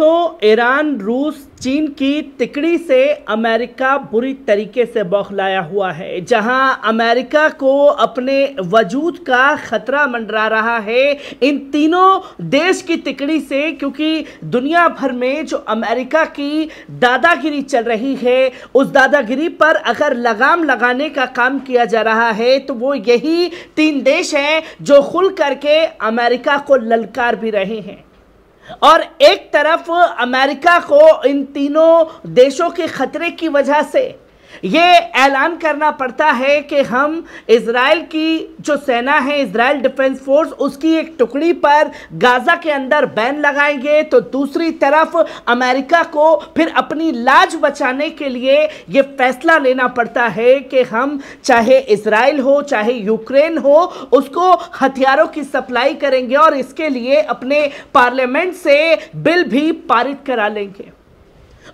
दोस्तों ईरान रूस चीन की तिकड़ी से अमेरिका बुरी तरीके से बौखलाया हुआ है जहां अमेरिका को अपने वजूद का खतरा मंडरा रहा है इन तीनों देश की तिकड़ी से क्योंकि दुनिया भर में जो अमेरिका की दादागिरी चल रही है उस दादागिरी पर अगर लगाम लगाने का काम किया जा रहा है तो वो यही तीन देश हैं जो खुल करके अमेरिका को ललकार भी रहे हैं और एक तरफ अमेरिका को इन तीनों देशों के खतरे की वजह से ये ऐलान करना पड़ता है कि हम इसराइल की जो सेना है इसराइल डिफेंस फोर्स उसकी एक टुकड़ी पर गाज़ा के अंदर बैन लगाएंगे तो दूसरी तरफ अमेरिका को फिर अपनी लाज बचाने के लिए ये फैसला लेना पड़ता है कि हम चाहे इसराइल हो चाहे यूक्रेन हो उसको हथियारों की सप्लाई करेंगे और इसके लिए अपने पार्लियामेंट से बिल भी पारित करा लेंगे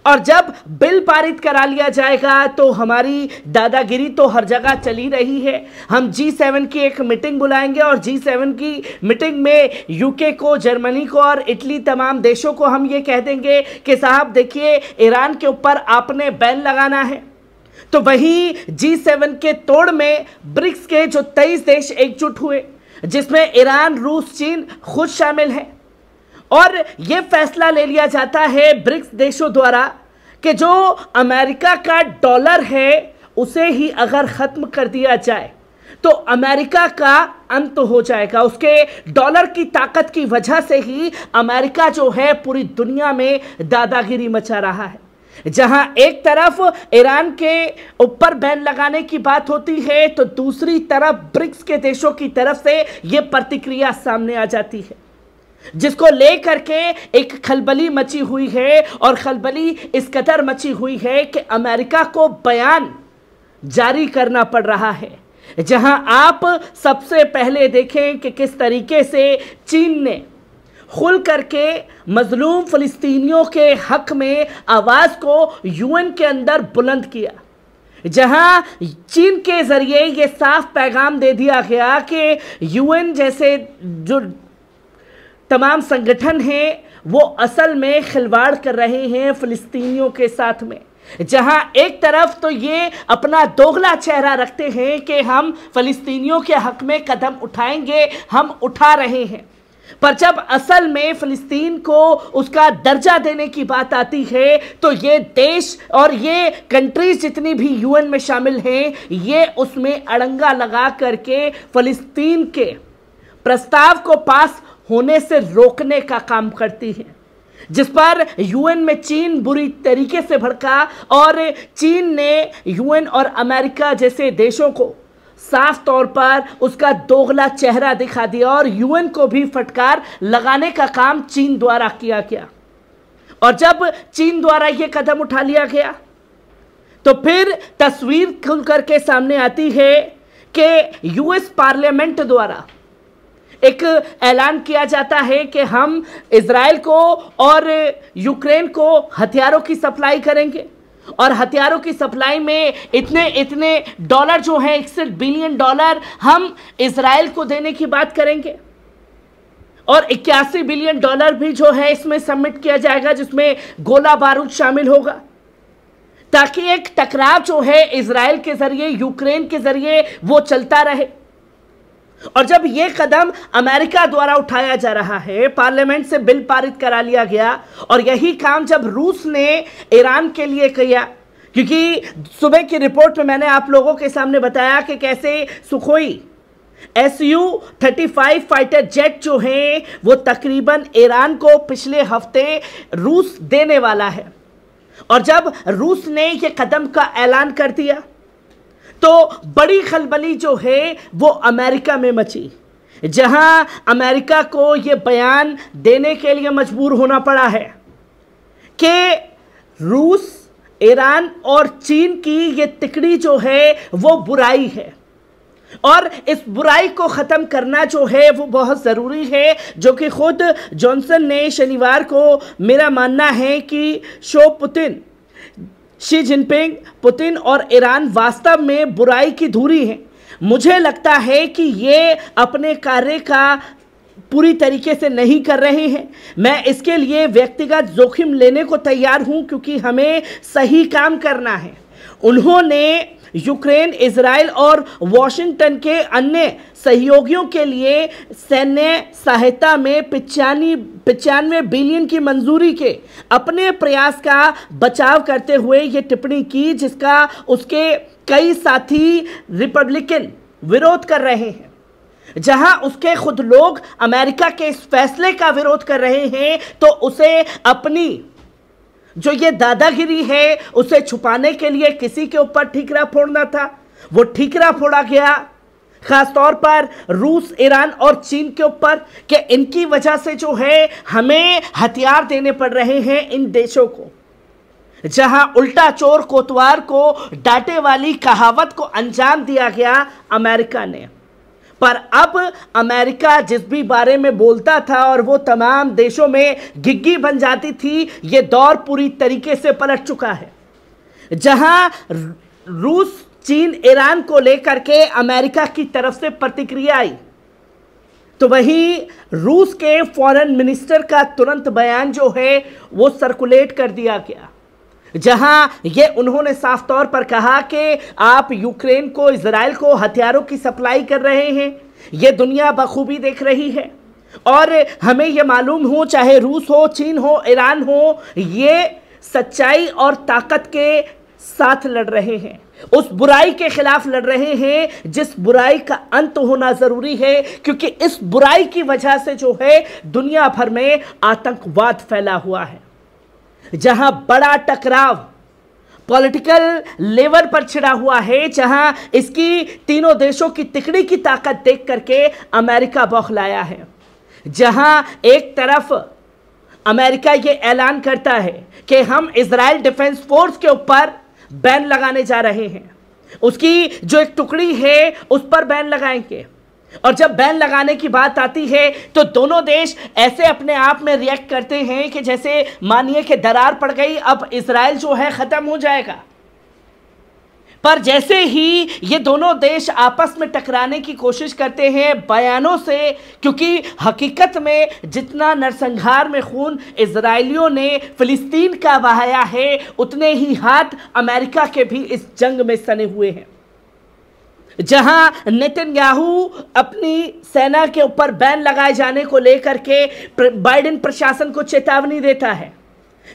और जब बिल पारित करा लिया जाएगा तो हमारी दादागिरी तो हर जगह चली रही है हम जी सेवन की एक मीटिंग बुलाएंगे और जी सेवन की मीटिंग में यूके को जर्मनी को और इटली तमाम देशों को हम ये कह देंगे कि साहब देखिए ईरान के ऊपर आपने बैन लगाना है तो वही जी सेवन के तोड़ में ब्रिक्स के जो तेईस देश एकजुट हुए जिसमें ईरान रूस चीन खुद शामिल हैं और ये फैसला ले लिया जाता है ब्रिक्स देशों द्वारा कि जो अमेरिका का डॉलर है उसे ही अगर ख़त्म कर दिया जाए तो अमेरिका का अंत हो जाएगा उसके डॉलर की ताकत की वजह से ही अमेरिका जो है पूरी दुनिया में दादागिरी मचा रहा है जहां एक तरफ ईरान के ऊपर बैन लगाने की बात होती है तो दूसरी तरफ ब्रिक्स के देशों की तरफ से यह प्रतिक्रिया सामने आ जाती है जिसको लेकर के एक खलबली मची हुई है और खलबली इस कदर मची हुई है कि अमेरिका को बयान जारी करना पड़ रहा है जहां आप सबसे पहले देखें कि किस तरीके से चीन ने खुल करके मजलूम फ़लस्तीनियों के हक में आवाज़ को यूएन के अंदर बुलंद किया जहां चीन के ज़रिए ये साफ पैगाम दे दिया गया कि यूएन जैसे जो तमाम संगठन हैं वो असल में खिलवाड़ कर रहे हैं फ़िलिस्तीनियों के साथ में जहां एक तरफ तो ये अपना दोगला चेहरा रखते हैं कि हम फ़लस्तीनियों के हक में कदम उठाएंगे हम उठा रहे हैं पर जब असल में फ़िलिस्तीन को उसका दर्जा देने की बात आती है तो ये देश और ये कंट्रीज जितनी भी यूएन में शामिल हैं ये उसमें अड़ंगा लगा करके फ़लस्तीन के प्रस्ताव को पास होने से रोकने का काम करती है जिस पर यूएन में चीन बुरी तरीके से भड़का और चीन ने यूएन और अमेरिका जैसे देशों को साफ तौर पर उसका दोगला चेहरा दिखा दिया और यूएन को भी फटकार लगाने का काम चीन द्वारा किया गया और जब चीन द्वारा यह कदम उठा लिया गया तो फिर तस्वीर खुल करके सामने आती है कि यूएस पार्लियामेंट द्वारा एक ऐलान किया जाता है कि हम इसराइल को और यूक्रेन को हथियारों की सप्लाई करेंगे और हथियारों की सप्लाई में इतने इतने डॉलर जो हैं इकसठ बिलियन डॉलर हम इसराइल को देने की बात करेंगे और इक्यासी बिलियन डॉलर भी जो है इसमें सबमिट किया जाएगा जिसमें गोला बारूद शामिल होगा ताकि एक टकराव जो है इसराइल के जरिए यूक्रेन के जरिए वो चलता रहे और जब यह कदम अमेरिका द्वारा उठाया जा रहा है पार्लियामेंट से बिल पारित करा लिया गया और यही काम जब रूस ने ईरान के लिए किया क्योंकि सुबह की रिपोर्ट में मैंने आप लोगों के सामने बताया कि कैसे Sukhoi S U thirty five fighter jet जो हैं वो तकरीबन ईरान को पिछले हफ्ते रूस देने वाला है और जब रूस ने यह कदम का ऐलान कर दिया तो बड़ी खलबली जो है वो अमेरिका में मची जहां अमेरिका को ये बयान देने के लिए मजबूर होना पड़ा है कि रूस ईरान और चीन की ये तिकड़ी जो है वो बुराई है और इस बुराई को ख़त्म करना जो है वो बहुत ज़रूरी है जो कि खुद जॉनसन ने शनिवार को मेरा मानना है कि शो पुतिन शी जिनपिंग पुतिन और ईरान वास्तव में बुराई की धूरी हैं मुझे लगता है कि ये अपने कार्य का पूरी तरीके से नहीं कर रहे हैं मैं इसके लिए व्यक्तिगत जोखिम लेने को तैयार हूं क्योंकि हमें सही काम करना है उन्होंने यूक्रेन इसराइल और वॉशिंगटन के अन्य सहयोगियों के लिए सैन्य सहायता में पिचानी पचानवे बिलियन की मंजूरी के अपने प्रयास का बचाव करते हुए ये टिप्पणी की जिसका उसके कई साथी रिपब्लिकन विरोध कर रहे हैं जहां उसके खुद लोग अमेरिका के इस फैसले का विरोध कर रहे हैं तो उसे अपनी जो ये दादागिरी है उसे छुपाने के लिए किसी के ऊपर ठीकरा फोड़ना था वो ठीकरा फोड़ा गया खासतौर पर रूस ईरान और चीन के ऊपर कि इनकी वजह से जो है हमें हथियार देने पड़ रहे हैं इन देशों को जहां उल्टा चोर कोतवार को डांटे वाली कहावत को अंजाम दिया गया अमेरिका ने पर अब अमेरिका जिस भी बारे में बोलता था और वो तमाम देशों में गिग्गी बन जाती थी ये दौर पूरी तरीके से पलट चुका है जहां रूस चीन ईरान को लेकर के अमेरिका की तरफ से प्रतिक्रिया आई तो वहीं रूस के फॉरेन मिनिस्टर का तुरंत बयान जो है वो सर्कुलेट कर दिया गया जहां ये उन्होंने साफ तौर पर कहा कि आप यूक्रेन को इसराइल को हथियारों की सप्लाई कर रहे हैं ये दुनिया बखूबी देख रही है और हमें ये मालूम हो चाहे रूस हो चीन हो ईरान हो ये सच्चाई और ताकत के साथ लड़ रहे हैं उस बुराई के खिलाफ लड़ रहे हैं जिस बुराई का अंत होना जरूरी है क्योंकि इस बुराई की वजह से जो है दुनिया भर में आतंकवाद फैला हुआ है जहां बड़ा टकराव पॉलिटिकल लेवल पर छिड़ा हुआ है जहां इसकी तीनों देशों की तिकड़ी की ताकत देख करके अमेरिका बौखलाया है जहां एक तरफ अमेरिका ये ऐलान करता है कि हम इसराइल डिफेंस फोर्स के ऊपर बैन लगाने जा रहे हैं उसकी जो एक टुकड़ी है उस पर बैन लगाएंगे और जब बैन लगाने की बात आती है तो दोनों देश ऐसे अपने आप में रिएक्ट करते हैं कि जैसे मानिए कि दरार पड़ गई अब इसराइल जो है ख़त्म हो जाएगा पर जैसे ही ये दोनों देश आपस में टकराने की कोशिश करते हैं बयानों से क्योंकि हकीकत में जितना नरसंहार में खून इसराइलियों ने फ़िलिस्तीन का बहाया है उतने ही हाथ अमेरिका के भी इस जंग में सने हुए हैं जहां नेतन्याहू अपनी सेना के ऊपर बैन लगाए जाने को लेकर के बाइडेन प्रशासन को चेतावनी देता है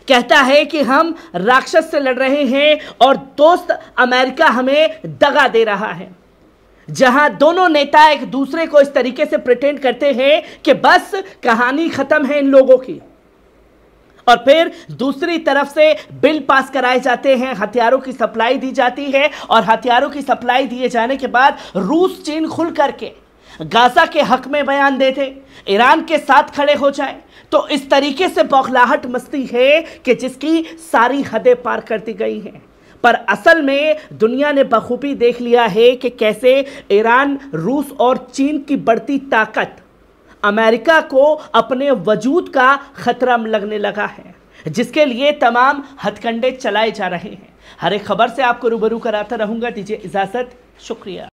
कहता है कि हम राक्षस से लड़ रहे हैं और दोस्त अमेरिका हमें दगा दे रहा है जहां दोनों नेता एक दूसरे को इस तरीके से प्रिटेंड करते हैं कि बस कहानी खत्म है इन लोगों की और फिर दूसरी तरफ से बिल पास कराए जाते हैं हथियारों की सप्लाई दी जाती है और हथियारों की सप्लाई दिए जाने के बाद रूस चीन खुल करके गाजा के हक में बयान देते ईरान के साथ खड़े हो जाए तो इस तरीके से बौखलाहट मस्ती है कि जिसकी सारी हदें पार कर दी गई हैं पर असल में दुनिया ने बखूबी देख लिया है कि कैसे ईरान रूस और चीन की बढ़ती ताकत अमेरिका को अपने वजूद का खतरा लगने लगा है जिसके लिए तमाम हथकंडे चलाए जा रहे हैं हर एक खबर से आपको रूबरू कराता रहूंगा दीजिए इजाज़त शुक्रिया